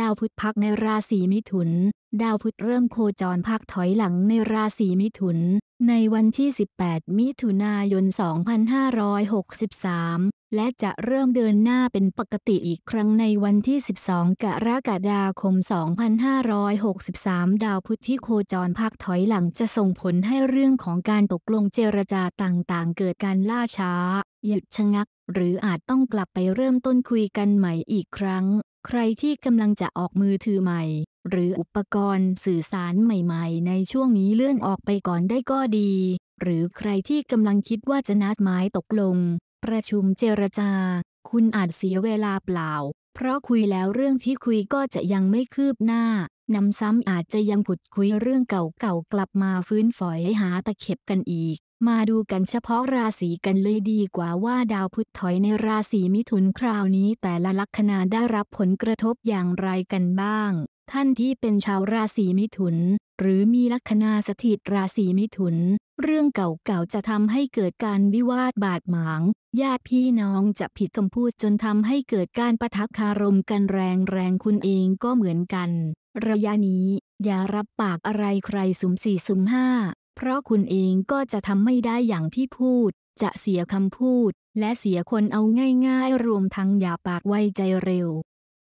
ดาวพุธพักในราศีมิถุน ดาวพุธเริ่มโคจรพักถอยหลังในราศีมิถุน ในวันที่ 18 มิถุนายน 2563 และจะเริ่มเดินหน้าเป็นปกติอีกครั้งในวันที่ 12กรกฎาคม 2563 ดาวพุธที่โคจรพักถอยหลังจะส่งผลให้เรื่องของการตกลงเจรจาต่างๆ เกิดการล่าช้าหยุดชะงัก หรืออาจต้องกลับไปเริ่มต้นคุยกันใหม่อีกครั้งใครที่กำลังจะออกมือถือใหม่ หรืออุปกรณ์สื่อสารใหม่ๆ ในช่วงนี้เลื่อนออกไปก่อนได้ก็ดี หรือใครที่กำลังคิดว่าจะนัดหมายตกลง ประชุมเจรจา คุณอาจเสียเวลาเปล่า เพราะคุยแล้วเรื่องที่คุยก็จะยังไม่คืบหน้านำซ้ำอาจจะยังผุดคุยเรื่องเก่าๆกลับมาฟื้นฝอยหาตะเข็บกันอีกมาดูกันเฉพาะราศีกันเลยดีกว่าว่าดาวพุธถอยในราศีมิถุนคราวนี้แต่ละลัคนาได้รับผลกระทบอย่างไรกันบ้าง ท่านที่เป็นชาวราศีมิถุน หรือมีลัคนาสถิตราศีมิถุน เรื่องเก่าๆจะทำให้เกิดการวิวาทบาดหมาง ญาติพี่น้องจะผิดคำพูดจนทำให้เกิดการประทักคารมกันแรงๆคุณเองก็เหมือนกัน ระยะนี้อย่ารับปากอะไรใครสุมสี่สุมห้าเพราะคุณเองก็จะทำไม่ได้อย่างที่พูด จะเสียคำพูด และเสียคนเอาง่ายๆ รวมทั้งอย่าปากไวใจเร็ว